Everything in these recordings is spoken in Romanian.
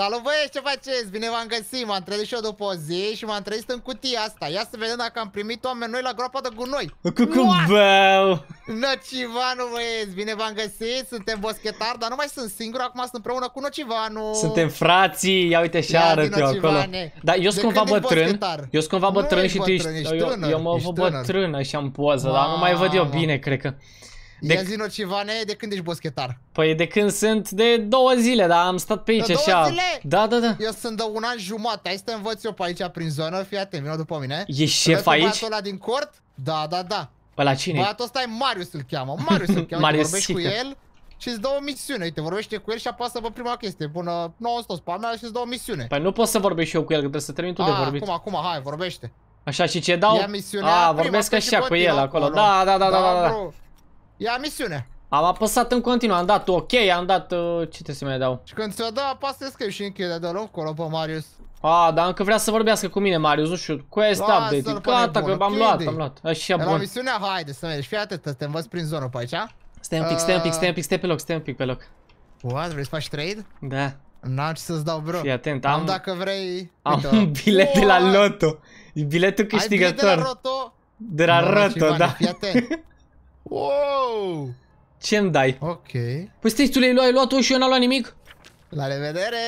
Salut băieți, ce faceți? Bine v-am găsit, m-am trezit și eu după o zi și m-am trezit în cutia asta Ia să vedem dacă am primit oameni noi la groapa de gunoi Cucumbeu! Nocivanu băieți, bine v-am găsit, suntem boschetari, dar nu mai sunt singur, acum sunt împreună cu Nocivanu Suntem frații, ia uite și arăt eu acolo Dar eu sunt cumva bătrân, eu sunt cumva bătrân și tu ești, eu mă văd bătrân așa în poză, dar nu mai văd eu bine, cred că de... Ia zi ceva, ne, de când ești boschetar? Păi de când sunt de două zile, dar am stat pe aici de așa. Două zile? Da, da, da. Eu sunt de un an jumate, hai să te învăț eu pe aici prin zonă, fii atent, vină după mine. E șef aici? ăla din cort? Da, da, da. Pe la cine? Băiatul ăsta e Marius îl cheamă, Marius îl cheamă, Marius vorbești cu el și îți dă o misiune. Uite, vorbește cu el și apasă pe prima chestie. Până 900 mea și îți dă o misiune. Păi nu pot să vorbesc și eu cu el, că trebuie să termin tu A, de ah, vorbit. Acum, acum, hai, vorbește. Așa, și ce dau? Ia misiunea ah, A, vorbesc așa cu el acolo. Da, da, da, da, da. da. da. Ia misiune. Am apăsat în continuu, am dat ok, am dat... Uh, ce te să mai dau? Și când ți-o dă, apasă escape și închide de loc acolo pe Marius. A, dar încă vrea să vorbească cu mine, Marius, nu știu, quest Lasă update, gata, că am luat, am luat, așa bun. La misiunea, haide să mergi, fii atent, te învăț prin zonă pe aici. Stai un pic, stai un pic, uh, stai un pic, stai pe loc, stai un pic pe loc. What, vrei să faci trade? Da. N-am ce să-ți dau, bro. Fii atent, am... dacă vrei... Am un bilet de la Loto, biletul câștigător. Ai bilet de la Roto? De la Roto, da. Fii atent. Wow! ce mi dai? Ok. Păi stai, tu le-ai luat-o și eu n-am luat nimic? La revedere!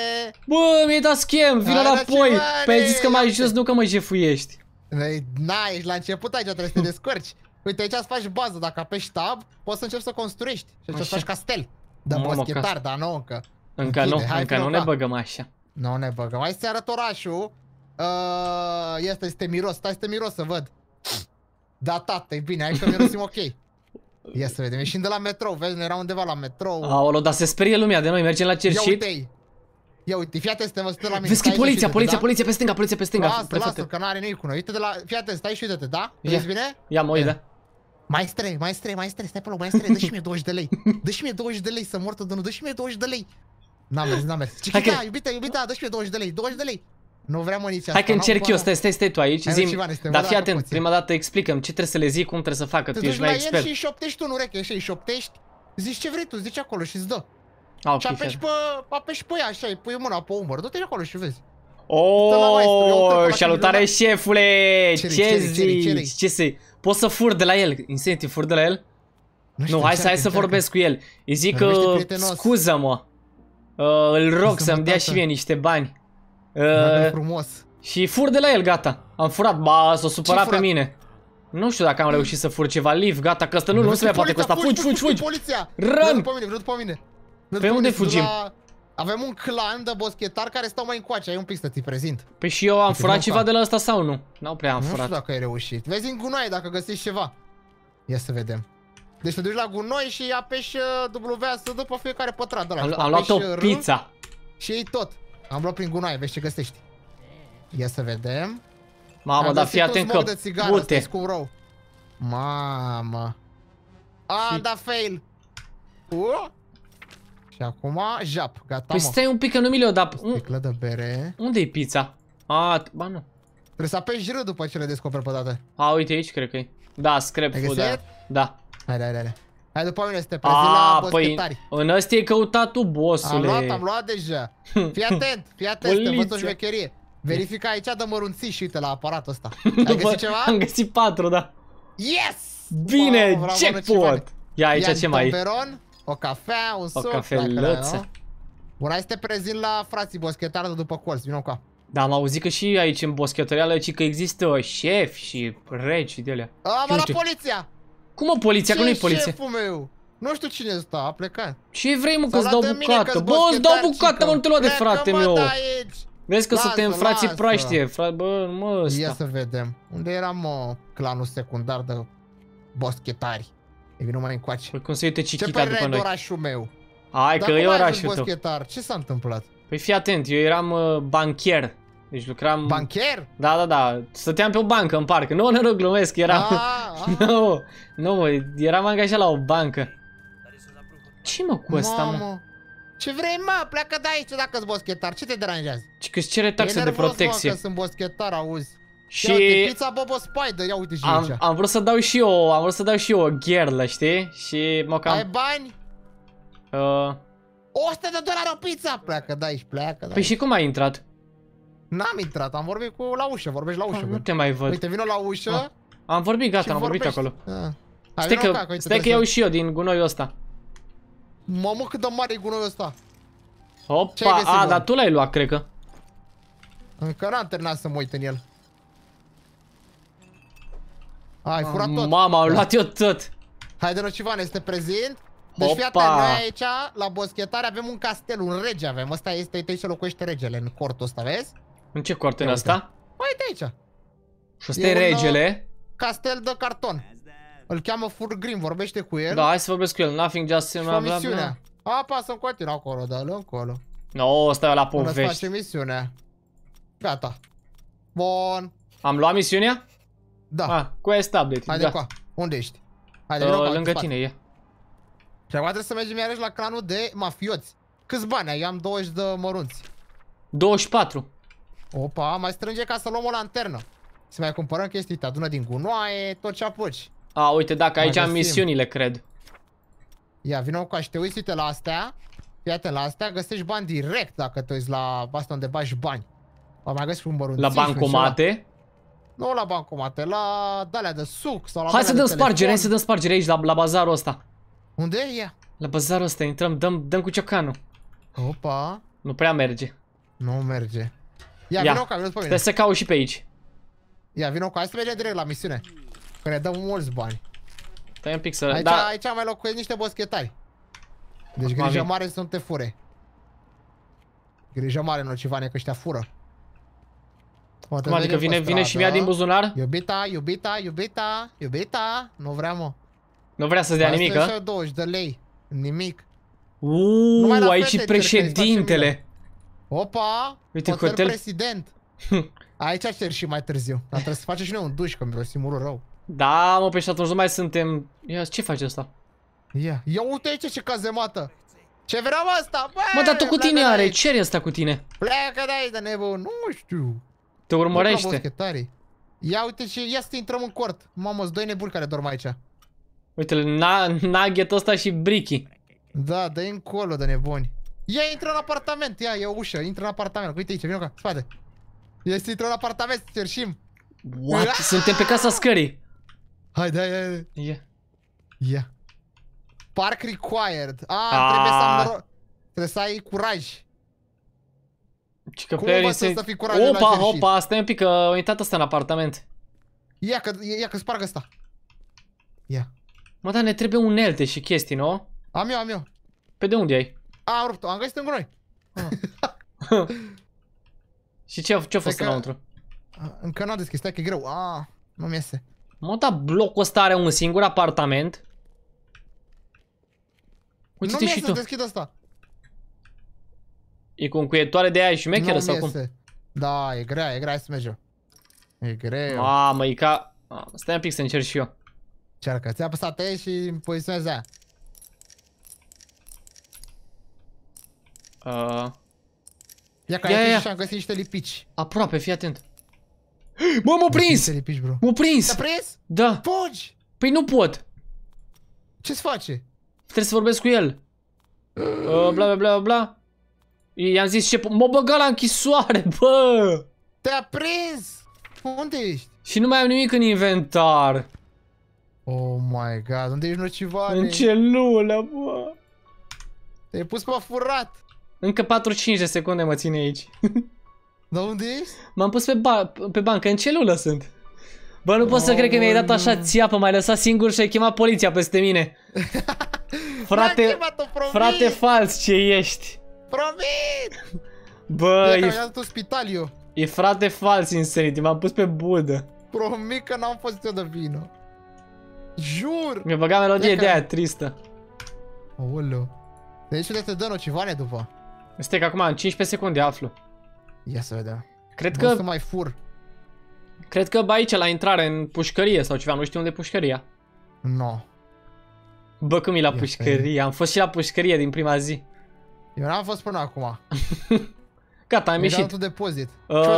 Bă, mi-ai dat schem, vino înapoi! Păi ai zis că mai jos, nu că mă jefuiești. Păi, na, ești la început aici, trebuie să te descurci. Uite, aici îți faci bază, dacă apeși tab, poți să începi să construiești. Și aici faci castel. Dar boschetar, dar nu încă. Încă nu, încă nu ne băgăm așa. Nu ne băgăm. Hai să arăt orașul. Uh, este, este miros, stai, este miros să văd. Da, tată, e bine, aici mirosim ok. Ia să vedem, ieșim de la metrou, vezi, noi era undeva la metrou. Aolo, dar se sperie lumea de noi, mergem la cerșit. Ia uite-i. Ia uite, fii atent, suntem 100 la mine. Vezi că e poliția, poliția, da? poliția pe stânga, poliția pe stânga. Lasă, lasă, că n-are nimic cu noi. Uite de la, fii atent, stai și uite-te, da? Vezi bine? Ia mă, uite. Maestre, maestre, maestre, stai pe loc, maestre, dă și mie 20 de lei. Dă și mie 20 de lei să mortă de nu, dă și mie 20 de lei. N-am mers, n-am mers. Chichita, iubita, iubita, dă și mie 20 de lei, 20 de lei. Nu vreau mă nici asta. Hai că încerc eu, stai, stai, stai tu aici, zim, dar fii atent, prima dată explicăm ce trebuie să le zic, cum trebuie să facă, tu ești la expert. Te duci la el și îi șoptești tu în ureche, și îi șoptești, zici ce vrei tu, zici acolo și îți dă. Ah, okay, și apeși pe, apeși pe ea așa, îi pui mâna pe umăr, du-te acolo și vezi. Oh, salutare șefule, ce zici, ce se, poți să fur de la el, incentiv, fur de la el? Nu, hai să hai să vorbesc cu el. Îi zic că uh, scuză-mă. Uh, îl rog să-mi dea și mie niște bani. Uh, frumos. Și fur de la el, gata. Am furat, ba, s-a supărat pe mine. Nu știu dacă am reușit să fur ceva liv, gata, că asta nu, nu se mai poate cu asta. Fugi, fugi, fugi. Poliția! Run! după mine, după mine. Pe unde fugim? Avem un clan de boschetari care stau mai încoace, ai un pic să ți prezint. Păi și eu am furat ceva de la asta sau nu? N-au prea am furat. Nu știu dacă ai reușit. Vezi în gunoaie dacă găsești ceva. Ia să vedem. Deci te duci la gunoi și apeși uh, W să după fiecare pătrat de la Am, am luat o uh, pizza. Și ei tot. Am luat prin gunoaie, vezi ce găsești. Ia să vedem. Mamă, dar fii atent că pute. Mamă. A, da, fail. Și acum, jap, gata, Păi stai un pic, că nu mi le-o dat. Sticlă de bere. unde e pizza? A, ba nu. Trebuie să apeși R după ce le descoperi pe toate A, uite aici, cred că e. Da, scrap food, da. Da. Hai, hai, hai, hai. Hai după mine să te prezint la păi, boschetari. Păi, în ăsta e căutat tu, bossule. Am luat, am luat deja. Fii atent, fii atent, te văd o șmecherie. Verifică aici, dă mărunții și uite la aparatul ăsta. Ai găsit ceva? Am găsit patru, da. Yes! Bine, wow, jackpot! Ia aici Ia ce mai peron, o cafea, un suc, o cafelăță. Bun, hai să te prezint la frații boschetară după colț, vină cu da, am auzit că și aici în boschetăreală, ci că există șef și regi și de alea. Am la poliția! Cum o poliția? Că nu e poliție. Ce meu? Nu știu cine ăsta, a plecat. Ce vrei, mă, că-ți dau bucată? Bă, îți dau bucată, mă, nu te lua de frate meu. Da, Vezi că suntem frații praștie, frate, bă, mă, ăsta. Ia să vedem. Unde era, mă, clanul secundar de boschetari? E vino mai încoace. Păi cum se uite Cichita după noi? Ce părere orașul meu? Hai, că e orașul tău. Ce s-a întâmplat? Păi fii atent, eu eram uh, banchier deci lucram... Bancher? Da, da, da. Stăteam pe o bancă în parc. Nu, nu, nu, glumesc. era. Ah, ah. Nu, nu, no, no, eram angajat la o bancă. Ce mă cu asta, mă? Ce vrei, mă? Pleacă de aici dacă sunt boschetar. Ce te deranjează? Ce că cere taxă de protecție. Mă, că sunt boschetar, auzi. Și ia uite, pizza Bobo Spider, ia uite și am, aici. Am vrut să dau și eu, am vrut să dau și eu o gherlă, știi? Și mă cam... Ai bani? Uh... 100 de dolari o pizza! Pleacă de aici, pleacă de păi aici. Păi și cum ai intrat? N-am intrat, am vorbit cu la ușă, vorbești la ah, ușă. nu te mai văd. Uite, vină la ușă. A. Ah, am vorbit, gata, am vorbit acolo. Ah. stai că, cac, uite, stai că iau și eu din gunoiul ăsta. Mamă, cât de mare e gunoiul ăsta. Opa, a, dar tu l-ai luat, cred că. Încă n-am terminat să mă uit în el. Ai furat tot. Mama, am luat eu tot. Hai de Civan, este prezent. Deci fii atent, noi aici, la boschetare, avem un castel, un rege avem. Asta este, aici se locuiește regele în cortul ăsta, vezi? În ce în asta? Păi de aici. Și ăsta e regele. Uh, castel de carton. Îl cheamă Furgrim, vorbește cu el. Da, hai să vorbesc cu el. Nothing just him, bla, bla, bla. Apasă în continuu acolo, dă-l încolo. No, stai la povești. Până face misiunea. Gata. Bun. Am luat misiunea? Da. Ah, quest update. Haide da. Coa. Unde ești? Haide, uh, lângă tine e. Și acum trebuie să mergem iarăși la clanul de mafioți. Câți bani ai? Eu am 20 de mărunți. 24. Opa, mai strânge ca să luăm o lanternă. Să mai cumpărăm chestii, te adună din gunoaie, tot ce apuci. A, uite, dacă aici am misiunile, cred. Ia, vină cu și te uiți, uite la astea. Iată la astea, găsești bani direct dacă te uiți la asta unde bagi bani. O, mai găsești un bărunțiș, La bancomate? Nu la bancomate, la dalea de suc sau la Hai să dăm spargere, hai să dăm spargere aici, la, la bazarul ăsta. Unde e ea? La bazarul ăsta, intrăm, dăm, dăm cu ciocanul. Opa. Nu prea merge. Nu merge. Ia, Ia. vină cu vină pe mine. Trebuie să și pe aici. Ia, vino cu hai să mergem direct la misiune. Că ne dăm mulți bani. Stai un pic să... Aici, da. aici mai locuiesc niște boschetari. Deci grijă mare să nu te fure. Grijă mare, nocivane, că ăștia fură. O, Cum adică vine, vine și mi-a din buzunar? Iubita, iubita, iubita, iubita. Nu vrea, mă. Nu vrea să-ți dea nimic, a? 20 de lei. Nimic. Uuu, aici și președintele. Opa! Uite, cu hotel... president! Aici cer și mai târziu. Dar trebuie să facem și noi un duș, că mi o urul rău. Da, mă, pe păi și atunci nu mai suntem... Ia, ce faci asta? Ia, ia uite aici ce cazemată! Ce vreau asta? Bă, mă, dar tu cu tine are, ce are asta cu tine? Pleacă de aici, de nebun, nu știu. Te urmărește. Ia uite ce, ia să intrăm în cort. Mamă, sunt doi nebuni care dorm aici. uite na, nugget ăsta și Bricky. Da, dă-i încolo de nebuni. Ia intră în apartament, ia, e o ușă, intră în apartament. Uite aici, vină ca, spate. Este intră în apartament, cerșim. What? Suntem pe casa scării. Hai, da, ia, ia. Ia. Park required. Ah, trebuie să am Trebuie să ai curaj. Și Cum mă se... să fii curaj Opa, la opa, stai un pic, că intrat asta în apartament. Ia că, ia că sparg asta. Ia. Mă, dar ne trebuie unelte și chestii, nu? Am eu, am eu. Pe de unde ai? A, rupt-o, am găsit în gunoi. și ce, ce-a fost Stai înăuntru? Încă n-a deschis, stai că e greu. A, nu-mi iese. Mă, da, blocul ăsta are un singur apartament. Uite-te și tu. deschid ăsta E cu încuietoare de aia și mecheră sau cum? Da, e grea, e grea să mergem. E greu. Mamă, e ca... Stai un pic să încerc și eu. Cercă, ți-a apăsat aia și poziționează. aia. Uh... Ia că ia, ai ia. și am găsit niște lipici. Aproape, fii atent. Mă, m-a prins! Lipici, bro. M-a prins! Te-a prins? Da. Fugi! Păi nu pot. Ce-ți face? Trebuie să vorbesc cu el. Uh, bla, bla, bla, bla. I-am zis ce... M-a băgat la închisoare, bă! Te-a prins! Unde ești? Și nu mai am nimic în inventar. Oh my god, unde ești nocivare? În celulă, bă! Te-ai pus pe furat! Încă 45 de secunde mă ține aici. Dar unde ești? M-am pus pe, ba pe bancă, în celulă sunt. Bă, nu oh, să cred că mi-ai dat așa țiapă, m-ai lăsat singur și ai chemat poliția peste mine. Frate, frate fals ce ești. Promit! Bă, e... e, spital eu. E frate fals Insanity, m-am pus pe budă. Promit că n-am fost eu de vină. Jur! Mi-a băgat melodie de aia tristă. Aoleu. Deci unde te dă nocivane după? Este că acum în 15 secunde aflu. Ia să vedem. Cred că... să mai fur. Cred că bă, aici la intrare în pușcărie sau ceva, nu știu unde e pușcăria. No. Bă, cum e la pușcărie? Am fost și la pușcărie din prima zi. Eu n-am fost până acum. Gata, am ieșit. mi a depozit. Uh, Ce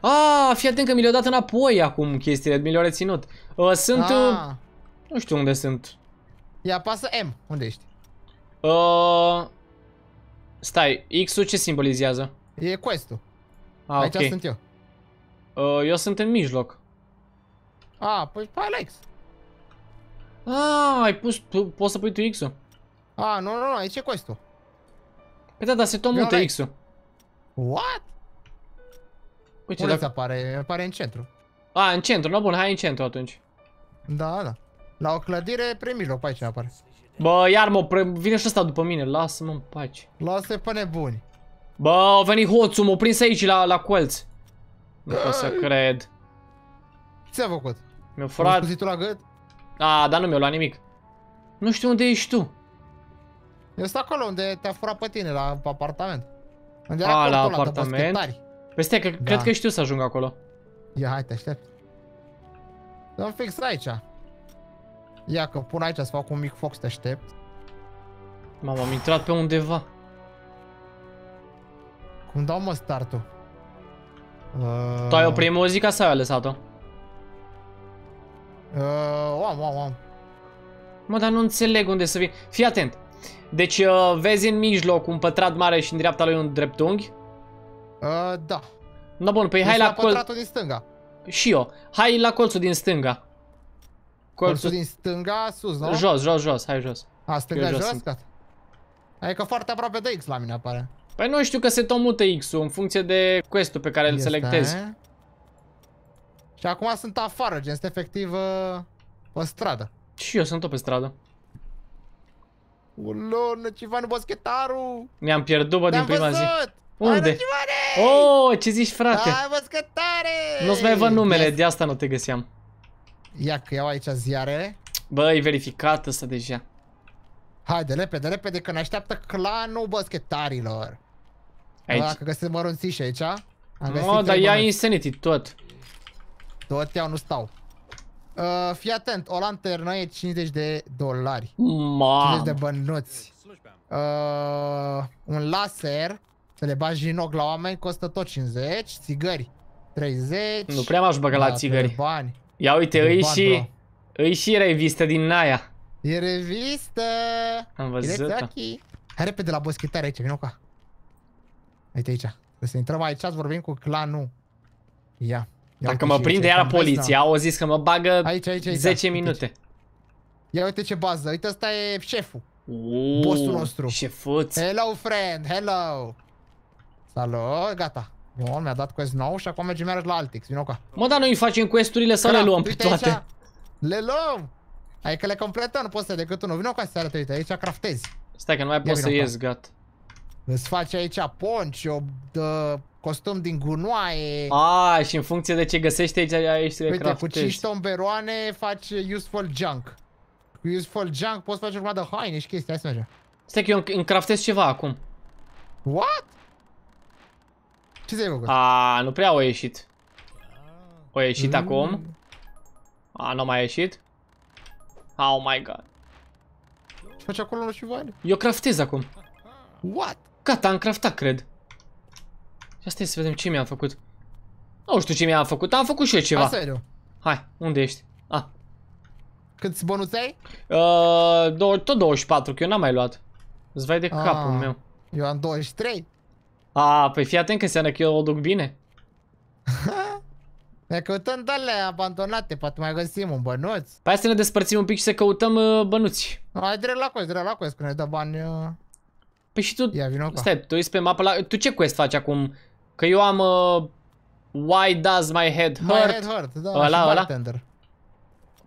a, ah, fii atent că mi le-au dat înapoi acum chestiile, mi le-au reținut. Uh, sunt... Uh, ah. nu știu unde sunt. Ia, apasă M. Unde ești? Stai, X-ul ce simbolizează? E quest-ul. Ah, Aici okay. sunt eu. Uh, eu sunt în mijloc. Ah, păi pe Alex. Ah, ai pus, tu, poți să pui tu X-ul. Ah, nu, nu, nu, aici e quest-ul. Păi da, dar se tot mută X-ul. What? Uite, Unde dacă... apare? Apare în centru. A, în centru, no bun, hai în centru atunci. Da, da. La o clădire, prin mijloc, pe aici apare. Bă, iar mă, vine și ăsta după mine, lasă-mă în pace. Lasă-i pe nebuni. Bă, a venit hoțul, m-a prins aici la, la colț. Nu pot să cred. Ce ți-a făcut? Mi-a furat... Mi la gât? A, dar nu mi-a luat nimic. Nu știu unde ești tu. Eu stau acolo unde te-a furat pe tine, la apartament. Unde era la apartament? Peste, că, da. cred că știu să ajung acolo. Ia, hai, te aștept. Sunt fix aici. Ia că pun aici să fac un mic foc să te aștept. Mama, am intrat pe undeva. Cum dau mă startul? Uh... Tu ai oprit muzica sau ai lăsat-o? Uh, o am, o am, o am. Mă, dar nu înțeleg unde să vin. Fii atent. Deci uh, vezi în mijloc un pătrat mare și în dreapta lui un dreptunghi? Uh, da. No bun, păi deci hai la, la colț... din stânga. Și eu. Hai la colțul din stânga. Colțul din stânga, sus, nu? Jos, jos, jos, hai jos. A, stânga jos, jos gata. Adică foarte aproape de X la mine apare. Păi nu știu că se tot mută X-ul în funcție de quest-ul pe care îl selectez. Și acum sunt afară, gen, este efectiv uh, pe stradă. Și eu sunt tot pe stradă. Ulon, Civanu Boschetaru! Mi-am pierdut, bă, din prima văzut! zi. Unde? Oh, ce zici, frate? Ai Nu-ți mai văd numele, de asta nu te găseam. Ia că iau aici ziare. Bă, e verificat asta deja. Haide, repede, repede, că ne așteaptă clanul boschetarilor. Aici. Bă, că găsesc mărunțiși aici. Am no, dar ia Insanity tot. Tot iau, nu stau. Uh, fii atent, o lanternă e 50 de dolari. Mam. 50 de bănuți. Uh, un laser, să le bagi din la oameni, costă tot 50. Țigări, 30. Nu prea m-aș băga la țigări. Bani. Ia uite, îi și... Îi și revistă din naia. E revistă! Am văzut Hai repede la boschetare aici, vină ca. Uite aici. Trebuie să intrăm aici, să vorbim cu clanul. Ia. ia Dacă mă prinde iar poliția, au zis că mă bagă aici, aici, aici, 10 da, minute. Aici. Ia uite ce bază, uite asta e șeful. Uuu, Bossul nostru. Șefuț. Hello, friend, hello. Salut, gata. Bun, mi-a dat quest nou și acum mergem iarăși la Altix, vino ca. Mă, dar noi facem questurile sau le luăm pe toate? Aici, le luăm! că le completăm, nu poți să decât unul. Vină cu să arată, uite, aici craftezi. Stai că nu mai poți să ies, gat. Îți faci aici ponci, o de, costum din gunoaie. A, și în funcție de ce găsești aici, aici le Uite, craftezi. cu 5 tomberoane faci useful junk. Cu useful junk poți face urmă de haine și chestii, hai să mergem. Stai că eu craftez ceva acum. What? Ce ți-ai făcut? A, nu prea au ieșit. Au ieșit mm. acum. A, nu mai ieșit. Oh my god. Ce faci acolo nu știu Eu craftez acum. What? Gata, am craftat, cred. Și asta e să vedem ce mi-am făcut. Nu știu ce mi-am făcut, am făcut și eu ceva. Asta Hai, unde ești? Ah. Câți bonus ai? Uh, tot 24, că eu n-am mai luat. Îți vai de ah, capul meu. Eu am 23. A, păi fii atent că înseamnă că eu o duc bine. ne căutăm dale abandonate, poate mai găsim un bănuț. Păi hai să ne despărțim un pic și să căutăm uh, bănuți. Hai drept la quest, drept la quest, că ne dă bani. Uh... Păi și tu, Ia, vino stai, tu ești pe mapă la... Tu ce quest faci acum? Că eu am... Uh, Why does my head hurt? My head hurt, da, ăla, ăla? bartender.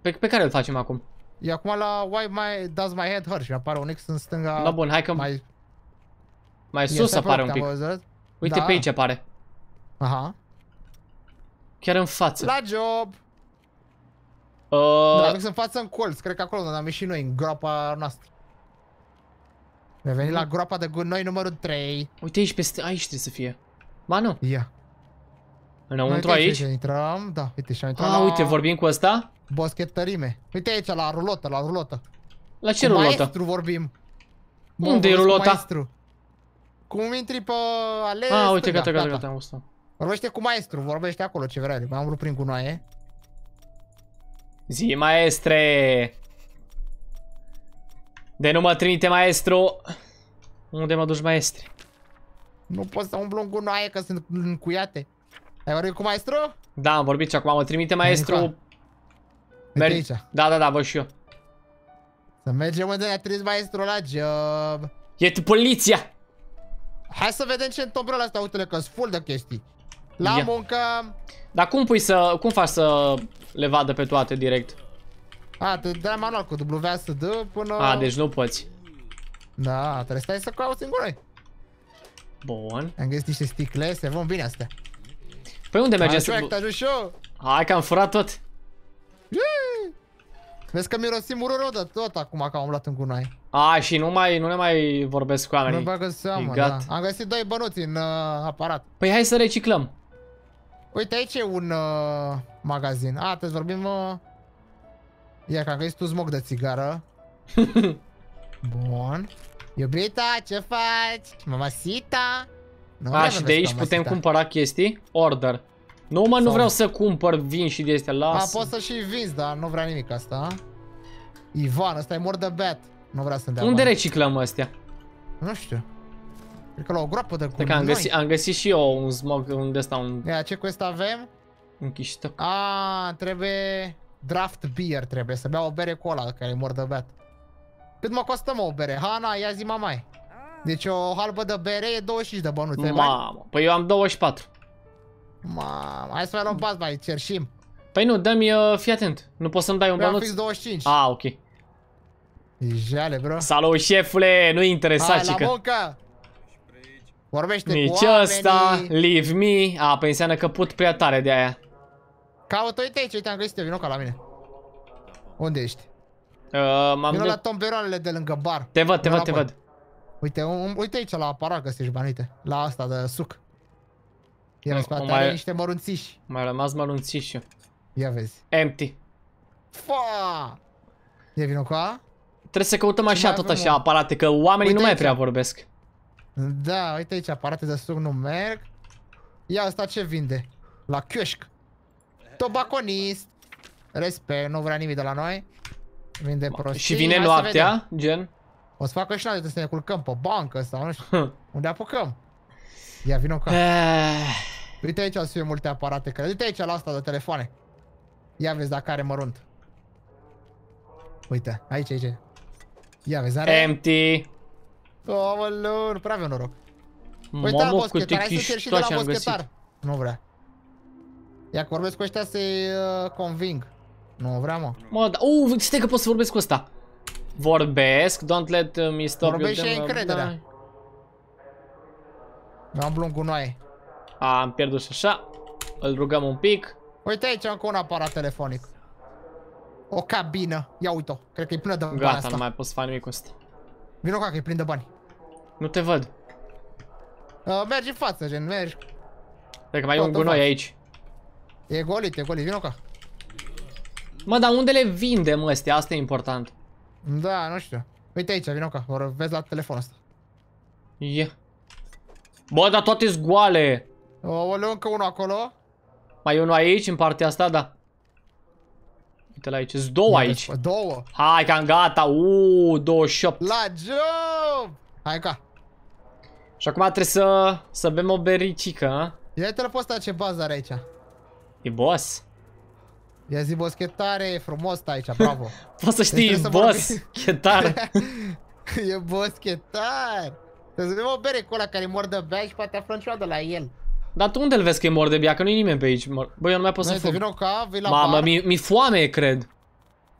Pe, pe care îl facem acum? E acum la Why my, does my head hurt și apare un X în stânga... Da, bun, hai că... My... Mai sus apare un pic. Uite da. pe aici apare. Aha. Chiar în față. La job! Uh... Da, sunt în față în colț, cred că acolo unde am ieșit noi, în groapa noastră. Ne venit la mm. groapa de gunoi numărul 3. Uite aici, peste aici trebuie să fie. Ba nu. Ia. Yeah. Înăuntru aici? aici? Intrăm, da, uite și am intrat ah, la... uite, vorbim cu ăsta? Boschetărime. Uite aici, la rulotă, la rulotă. La ce cu rulotă? Maestru vorbim. Unde e rulota? Maestru. Cum intri pe alea Ah, uite, da, gata, gata, gata, am văzut. Vorbește cu maestru, vorbește acolo ce vrea, m-am vrut prin gunoaie. Zi, maestre! De nu mă trimite, maestru! Unde mă duci, maestre? Nu pot să umblu în gunoaie, că sunt încuiate. Ai vorbit cu maestru? Da, am vorbit și acum mă trimite, maestru. Mergi. Da, da, da, văd și eu. Să mergem unde ne-a trimis maestru la job. E poliția! Hai să vedem ce întâmplă la asta, uite-le că sunt full de chestii. La yeah. muncă... Dar cum pui să... cum faci să le vadă pe toate direct? A, te dai manual cu WSD până... A, deci nu poți. Da, trebuie să stai să cauți singur. Bun. Am găsit niște sticle, se vom bine astea. Păi unde mergeți? Hai că am furat tot. Vezi că mirosim uroră de tot acum că am umblat în gunoi. A, și nu mai, nu ne mai vorbesc cu oamenii. Nu bagă seama, da. Am găsit doi bănuți în uh, aparat. Păi hai să reciclăm. Uite, aici e un uh, magazin. A, te vorbim... Uh... Ia, că am găsit un smog de țigară. Bun. Iubita, ce faci? Mamasita? Nu A, și de aici mamasita. putem cumpăra chestii? Order. Nu, mă, nu vreau să cumpăr vin și de astea, las. A, poți să și vinzi, dar nu vrea nimic asta. Ivan, ăsta e mort de bet. Nu vrea să-mi dea Unde bani. reciclăm astea? Nu știu. Cred că la o groapă de cu am găsit, am găsit și eu un smog, unde stau un... Ia, ce quest avem? Un chiștoc. A, trebuie... Draft beer trebuie, să bea o bere cu ăla care e mort de bet. Cât mă costă mă o bere? Hana, ia zi mamai. Deci o halbă de bere e 25 de bănuțe. Mamă, păi eu am 24. Mamă, hai să mai luăm pas mai, cerșim. Păi nu, dă-mi, uh, fii atent. Nu poți să-mi dai un banuț? fix 25. A, ah, ok. Jale, bro. Salut, șefule, nu-i interesat, Hai, la muncă! Vorbește Nici cu oamenii. asta, leave me. A, păi înseamnă că put prea tare de aia. Caută, uite aici, uite, am găsit, vino ca la mine. Unde ești? Uh, m-am la tomberoanele de lângă bar. Te văd, te văd, te văd. Uite, um, uite aici la aparat găsești bani, uite. La asta de suc. Iar în spate mai... are niște mărunțiși. Mai rămas mărunțișiu. Ia vezi. Empty. Fa! E vină cu A? Trebuie să căutăm Ce așa tot așa un... aparate, că oamenii uite nu mai aici. prea vorbesc. Da, uite aici, aparate de suc nu merg. Ia asta ce vinde? La chioșc. Tobaconist. Respect, nu vrea nimic de la noi. Vinde Ma, prostii. Și vine Hai noaptea, gen? O să facă și noaptea, să ne culcăm pe bancă sau nu știu. Unde apucăm? Ia vino ca. Eh. Uite aici sunt multe aparate care... Uite aici la asta de telefoane. Ia vezi dacă are mărunt. Uite, aici, aici. Ia vezi, are... Empty. Oh, mă, prea avea noroc. Uite Mamă, la boschetar, hai să ți și de la boschetar. Nu vrea. Ia că vorbesc cu ăștia să-i uh, conving. Nu vrea, mă. Mă, da, uh, stai că pot să vorbesc cu ăsta. Vorbesc, don't let me stop Vorbesc și ai încrederea. Da. Mi-am blun cu gunoaie. A, am pierdut și așa. Îl rugăm un pic. Uite aici încă un aparat telefonic. O cabină. Ia uite-o. Cred că e plină de Gata, bani Gata, asta. nu mai poți să fac nimic cu asta. Vino ca că e plin de bani. Nu te văd. A, uh, mergi în față, gen, mergi. Cred că mai e un gunoi aici. E golit, e golit, vino ca. Mă, dar unde le vindem astea? Asta e important. Da, nu știu. Uite aici, vino ca, vezi la telefonul ăsta. Ia. Yeah. Bă, dar toate zgoale. Aoleu, încă unul acolo. Mai e unul aici, în partea asta, da. Uite la aici, sunt două aici. Două. Hai că am gata, uuu, 28. La job! Hai ca. Și acum trebuie să, să bem o bericică. Ia te la ăsta ce bază are aici. E boss. Ia zi boss, chetare, e frumos aici, bravo. Poți să știi, deci e boss, chetare. e boss, chetare să bem o bere cu ăla care mor de bea și poate aflăm ceva de la el. Dar tu unde-l vezi că e mor de bia? Că nu-i nimeni pe aici. Băi, eu nu mai pot să fug. Vină ca, vei la Mamă, mi-e mi foame, cred.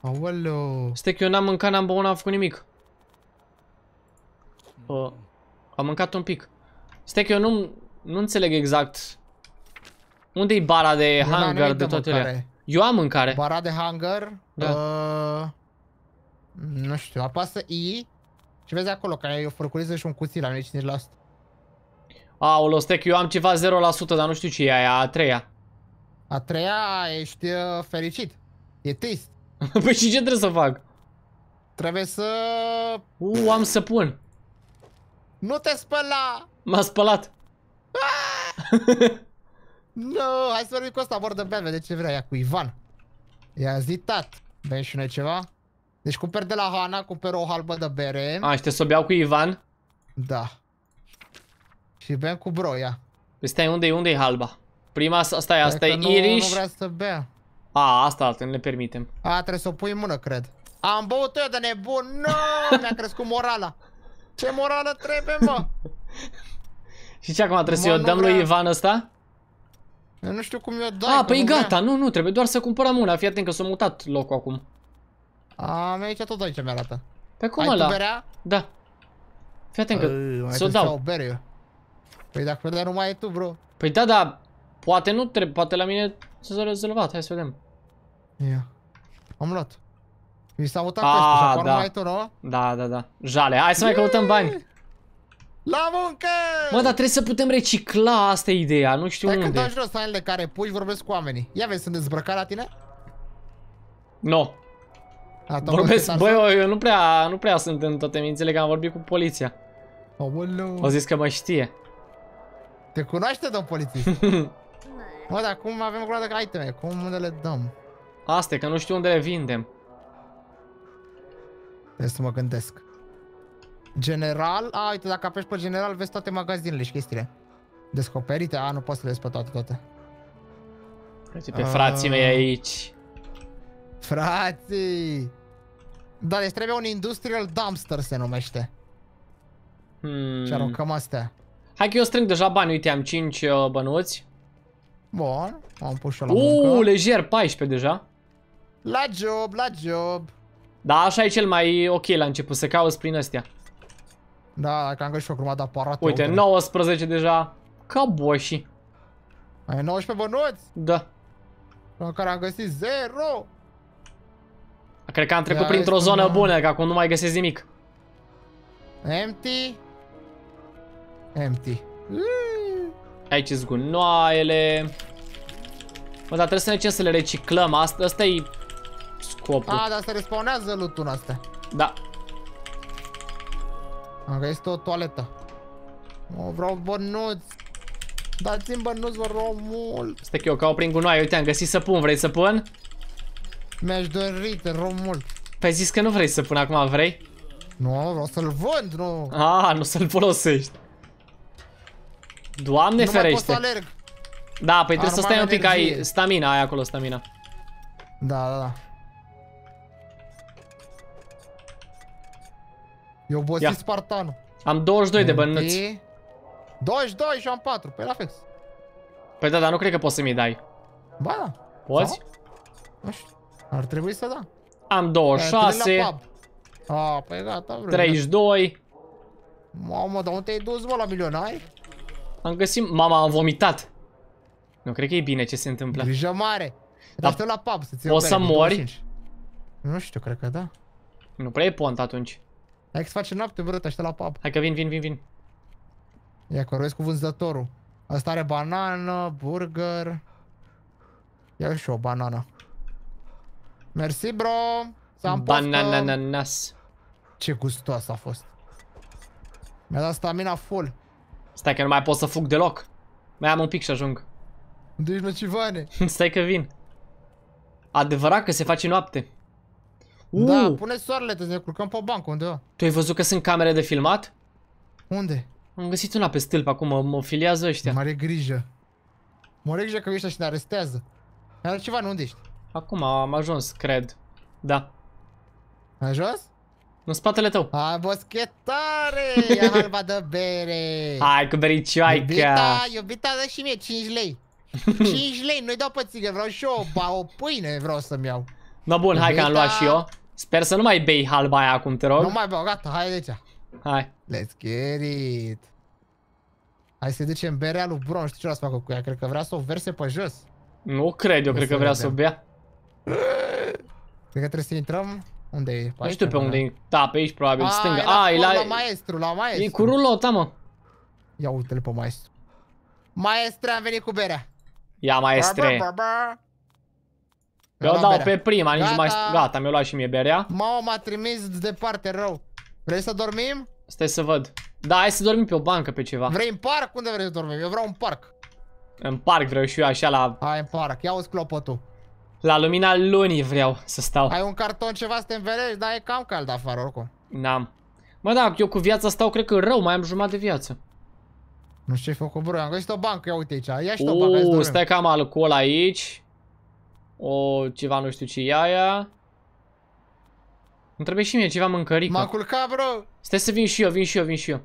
Aoleo. Stai că eu n-am mâncat, n-am băut, n-am făcut nimic. Mm. Uh, am mâncat un pic. Stai că eu nu, nu înțeleg exact. Unde-i bara de Bun, hunger de toate ele? Eu am mâncare. Bara de hunger. Da. Uh, nu știu, apasă I și vezi acolo că ai o furculiță și un cuțit la 95%. Aolo, stec, eu am ceva 0%, dar nu știu ce e aia, a treia. A treia ești uh, fericit. E trist. păi și ce trebuie să fac? Trebuie să... U, am să pun. Nu te spăla! M-a spălat. Ah! nu, no, hai să vorbim cu asta vor de bebe, vede ce vrea ea, cu Ivan. I-a zitat. Vrei și noi ceva? Deci cumperi de la Hana, cumperi o halbă de bere. A, și să o beau cu Ivan? Da. Și bem cu broia. Păi stai, unde-i, unde-i halba? Prima, asta e, asta e Irish. Nu vrea să bea. A, asta altă, nu le permitem. A, trebuie să o pui în mână, cred. Am băut eu de nebun, nu, no! mi-a crescut morala. Ce morală trebuie, mă? și ce acum trebuie să-i o dăm lui Ivan ăsta? Eu nu știu cum i-o dai. A, păi gata, vrea. nu, nu, trebuie doar să cumpărăm una, fii atent că s-a mutat locul acum. A, mi aici tot aici mi-arată. Pe cum ăla? Ai berea? Da. Fii atent că s o dau. O bere eu. Păi dacă vedea nu mai e tu, bro. Păi da, da. Poate nu trebuie, poate la mine s-a rezolvat. Hai să vedem. Ia. Am luat. Mi s-a mutat pe da. mai tu, nu? Da, da, da. Jale, hai să mai căutăm bani. La muncă! Mă, dar trebuie să putem recicla, asta e ideea, nu știu unde. Stai când dau jos de care pui vorbesc cu oamenii. Ia vezi, sunt dezbrăcat la tine? No. Asta Vorbesc, băi, bă, eu nu prea, nu prea sunt în toate mințile, că am vorbit cu poliția. Omul... O zis că mă știe. Te cunoaște, domn polițist? Bă, dar cum avem o de iteme? Cum unde le dăm? Asta că nu știu unde le vindem. Trebuie să mă gândesc. General? A, uite, dacă apeși pe general, vezi toate magazinele și chestiile. Descoperite? A, nu poți să le vezi pe toate, toate. pe frații mei ah. aici. Frații! Da, deci trebuie un industrial dumpster se numește. Hmm. Și aruncăm astea. Hai că eu strâng deja bani, uite, am 5 uh, bănuți. Bun, am pus și la Uuu, lejer, 14 deja. La job, la job. Da, așa e cel mai ok la început, să cauți prin astea. Da, dacă am găsit o grumadă de aparate. Uite, uite, 19 deja. Ca boșii. Ai 19 bănuți? Da. La care am găsit 0. Cred că am trecut da, printr-o zonă no. bună, că acum nu mai găsesc nimic. Empty. Empty. Hmm. Aici sunt gunoaiele. Mă, dar trebuie să ne cem să le reciclăm. Asta, asta e scopul. A, dar se respawnează loot ăsta. Da. Am găsit o toaletă. O vreau bănuți. Dați-mi bănuți, vă rog mult. Stai că eu caut prin gunoaie. Uite, am găsit săpun. Vrei săpun? Mi-aș dori, te rog mult. Păi zis că nu vrei să pun acum, vrei? Nu, vreau să-l vând, nu. Ah, nu să-l folosești. Doamne nu ferește. Nu alerg. Da, păi Arma trebuie să stai un pic, ai stamina, ai acolo stamina. Da, da, da. Eu obosit Ia. Spartanul. Am 22 de bănuți. 22 și am 4, păi la fix. Păi da, dar nu cred că poți să mi dai. Ba da. Poți? Da? Nu știu. Ar trebui să da. Am 26. A, păi gata, vreau. 32. Mamă, dar unde te-ai dus, mă, la milionari? Am găsit... Mama, am vomitat. Nu, cred că e bine ce se întâmplă. Grijă mare. Dar la pub să ți O să mori? Nu știu, cred că da. Nu prea e pont atunci. Hai că face noapte vreo ăștia la pub. Hai că vin, vin, vin, vin. Ia că cu vânzătorul. Asta are banană, burger. Ia și o banană. Mersi, bro! S-am Banananas. Ce gustoasă a fost. Mi-a dat stamina full. Stai că nu mai pot să fug deloc. Mai am un pic și ajung. Unde ești măcivane? Stai că vin. Adevărat că se face noapte. Uh. Da, pune soarele, te ne culcăm pe bancă undeva. Tu ai văzut că sunt camere de filmat? Unde? Am găsit una pe stâlp acum, mă, filiază ăștia. Mare grijă. Mare grijă că ăștia și ne arestează. dat ceva, nu unde ești? Acum am ajuns, cred. Da. Ai ajuns? În spatele tău. A, boschetare! Ia halba de bere! Hai cu bericioaica! Iubita, iubita, dă și mie 5 lei. 5 lei, nu-i dau pe vreau și eu o, o pâine vreau să-mi iau. No bun, iubita... hai că am luat și eu. Sper să nu mai bei halba aia acum, te rog. Nu mai beau, gata, hai de aici. Hai. Let's get it. Hai să i ducem berea lui Bron, știu ce vreau să facă cu ea, cred că vrea să o verse pe jos. Nu cred, eu cred că vrea să o bea. Cred că trebuie să intrăm. Unde e? Nu știu pe unde e. Da, pe aici probabil, A, stânga. A, e la... la maestru, la maestru. E cu rulot, da, mă. Ia uite-l pe maestru. Maestre, am venit cu berea. Ia, maestre. Eu dau pe prima, nici mai... Gata, mi a luat și mie berea. Mama m-a trimis departe, rău. Vrei să dormim? Stai să văd. Da, hai să dormim pe o bancă, pe ceva. Vrei în parc? Unde vrei să dormim? Eu vreau un parc. În parc vreau și eu așa la... Hai în parc, ia uzi clopotul. La lumina lunii vreau să stau. Ai un carton ceva să te înverești, dar e cam cald afară oricum. N-am. Mă, da, eu cu viața stau, cred că rău, mai am jumătate de viață. Nu știu ce-ai făcut, bro. Am găsit o bancă, ia uite aici. Ia și o bancă, Uuu, stai cam alcool aici. O, ceva nu știu ce e aia. Îmi trebuie și mie ceva mâncărică. M-am culcat, bro. Stai să vin și eu, vin și eu, vin și eu.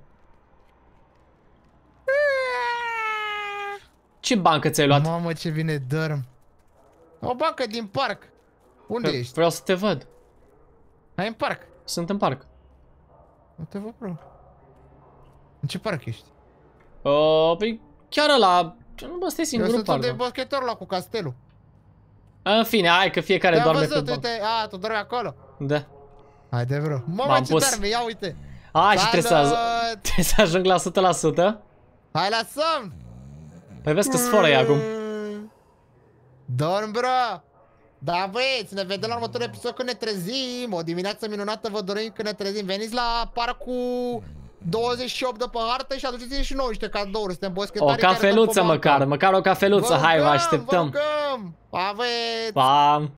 Ce bancă ți-ai luat? Mamă, ce bine dorm. O bancă din parc. Unde că ești? Vreau să te văd. Hai în parc. Sunt în parc. Nu te văd, bro. În ce parc ești? Uh, păi chiar la. Nu bă, stai singurul parc. Eu sunt de da. boschetor la cu castelul. În fine, hai că fiecare doarme văzut, pe banc. Uite, a, tu dormi acolo. Da. Hai de vreo. Mamă, ce pus... tare, ia uite. A, și trebuie să, trebuie să ajung la 100%. Hai la somn. Păi vezi că sforă e acum. Dorm, bro! Da, băieți, ne vedem la următorul episod când ne trezim. O dimineață minunată vă dorim când ne trezim. Veniți la parcul 28 de pe hartă și aduceți și noi niște cadouri. Suntem boschetari. O cafeluță măcar, măcar o cafeluță. Vă Hai, vă așteptăm. Vă rugăm. Pa, băieți! Pa!